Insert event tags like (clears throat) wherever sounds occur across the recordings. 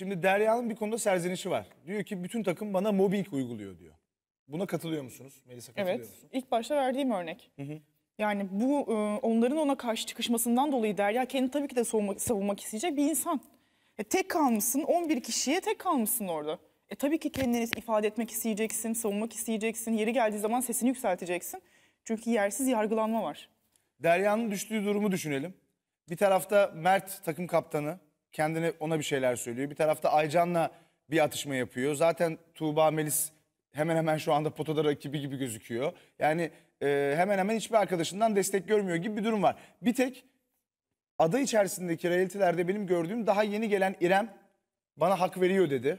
Şimdi Derya'nın bir konuda serzenişi var. Diyor ki bütün takım bana mobbing uyguluyor diyor. Buna katılıyor musunuz? Melisa katılıyor evet, musun? Evet. İlk başta verdiğim örnek. Hı hı. Yani bu e, onların ona karşı çıkışmasından dolayı Derya kendi tabii ki de savunmak, savunmak isteyecek bir insan. E, tek kalmışsın 11 kişiye tek kalmışsın orada. E, tabii ki kendini ifade etmek isteyeceksin, savunmak isteyeceksin. Yeri geldiği zaman sesini yükselteceksin. Çünkü yersiz yargılanma var. Derya'nın düştüğü durumu düşünelim. Bir tarafta Mert takım kaptanı, kendine ona bir şeyler söylüyor. Bir tarafta Aycan'la bir atışma yapıyor. Zaten Tuğba Melis hemen hemen şu anda potada rakibi gibi gözüküyor. Yani e, hemen hemen hiçbir arkadaşından destek görmüyor gibi bir durum var. Bir tek ada içerisindeki realitelerde benim gördüğüm daha yeni gelen İrem bana hak veriyor dedi.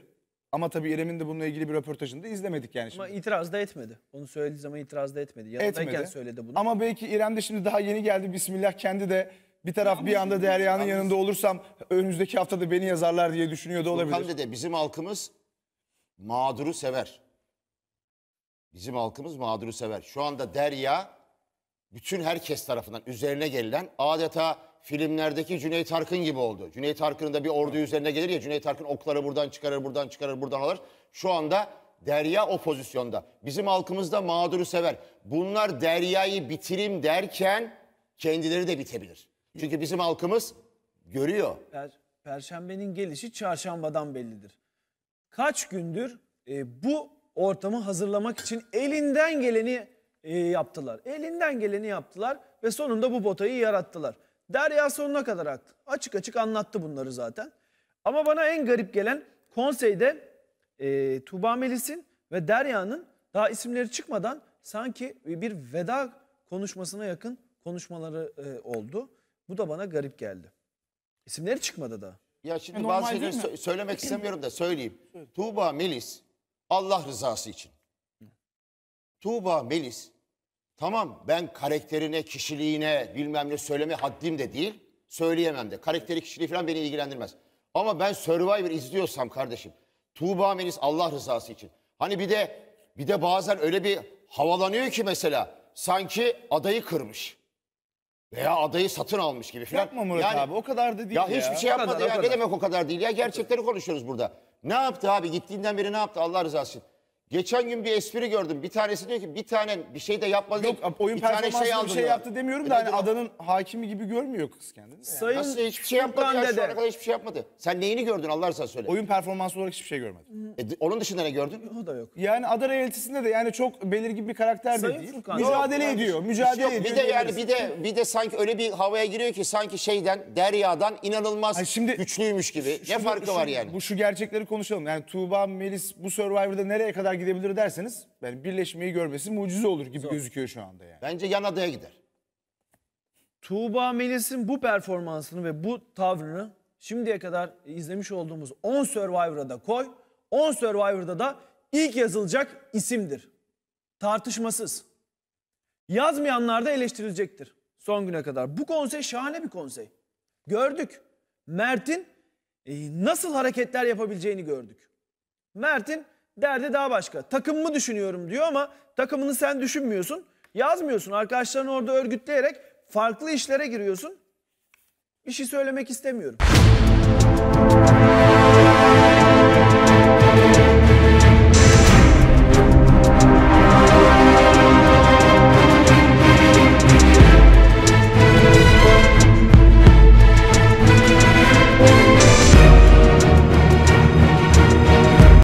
Ama tabii İrem'in de bununla ilgili bir röportajını da izlemedik yani şimdi. Ama itiraz da etmedi. Onu söylediği zaman itiraz da etmedi. Yanındayken etmedi. söyledi bunu. Ama belki İrem de şimdi daha yeni geldi. Bismillah kendi de bir taraf bir anda Derya'nın yanında olursam önümüzdeki haftada beni yazarlar diye düşünüyor da olabilir. Furkan dede bizim halkımız mağduru sever. Bizim halkımız mağduru sever. Şu anda Derya bütün herkes tarafından üzerine gelinen adeta filmlerdeki Cüneyt Arkın gibi oldu. Cüneyt Arkın'ın da bir ordu üzerine gelir ya Cüneyt Arkın okları buradan çıkarır, buradan çıkarır, buradan alır. Şu anda Derya o pozisyonda. Bizim halkımız da mağduru sever. Bunlar Derya'yı bitirim derken kendileri de bitebilir. Çünkü bizim halkımız görüyor. Per, Perşembenin gelişi çarşambadan bellidir. Kaç gündür e, bu ortamı hazırlamak için elinden geleni e, yaptılar. Elinden geleni yaptılar ve sonunda bu botayı yarattılar. Derya sonuna kadar haklı. Açık açık anlattı bunları zaten. Ama bana en garip gelen konseyde e, Tuğba Melis'in ve Derya'nın daha isimleri çıkmadan sanki bir veda konuşmasına yakın konuşmaları e, oldu. Bu da bana garip geldi. İsimleri çıkmadı da. Ya şimdi e, bazı şeyleri sö- söylemek (clears throat) istemiyorum da söyleyeyim. Tuğba Melis Allah rızası için. Tuğba Melis tamam ben karakterine, kişiliğine bilmem ne söyleme haddim de değil. Söyleyemem de. Karakteri, kişiliği falan beni ilgilendirmez. Ama ben Survivor izliyorsam kardeşim. Tuğba Melis Allah rızası için. Hani bir de bir de bazen öyle bir havalanıyor ki mesela sanki adayı kırmış. Veya adayı satın almış gibi falan. Yapma Murat yani, abi o kadar da değil ya. Ya hiçbir şey yapmadı kadar, ya. Ne demek o kadar değil ya? Gerçekleri konuşuyoruz burada. Ne yaptı abi? Gittiğinden beri ne yaptı? Allah rızası için. Geçen gün bir espri gördüm. Bir tanesi diyor ki bir tane bir şey de yapmadı. Yok oyun bir şey Bir şey yaptı demiyorum e da hani adanın hakimi gibi görmüyor kız kendini. Yani. Sayın Nasıl hiçbir şey yapmadı ya şu ana kadar hiçbir şey yapmadı. Sen neyini gördün Allah razı söyle. Oyun performansı olarak hiçbir şey görmedim. E, onun dışında ne gördün? O da yok. Yani ada realitesinde de yani çok belirgin bir karakter Sayın değil. Furkan, mücadele yok, ediyor. Mücadele yok, ediyor. Bir de yani bir de bir de sanki öyle bir havaya giriyor ki sanki şeyden deryadan inanılmaz yani şimdi, güçlüymüş gibi. Şu, ne farkı şu, var yani? Bu şu gerçekleri konuşalım. Yani Tuğba, Melis bu Survivor'da nereye kadar gidebilir derseniz yani birleşmeyi görmesi mucize olur gibi Zor. gözüküyor şu anda yani. Bence yan adaya gider. Tuğba Melis'in bu performansını ve bu tavrını şimdiye kadar izlemiş olduğumuz 10 Survivor'a da koy. 10 Survivor'da da ilk yazılacak isimdir. Tartışmasız. Yazmayanlar da eleştirilecektir son güne kadar. Bu konsey şahane bir konsey. Gördük. Mert'in e, nasıl hareketler yapabileceğini gördük. Mert'in derdi daha başka. Takımımı düşünüyorum diyor ama takımını sen düşünmüyorsun. Yazmıyorsun. arkadaşların orada örgütleyerek farklı işlere giriyorsun. Bir şey söylemek istemiyorum.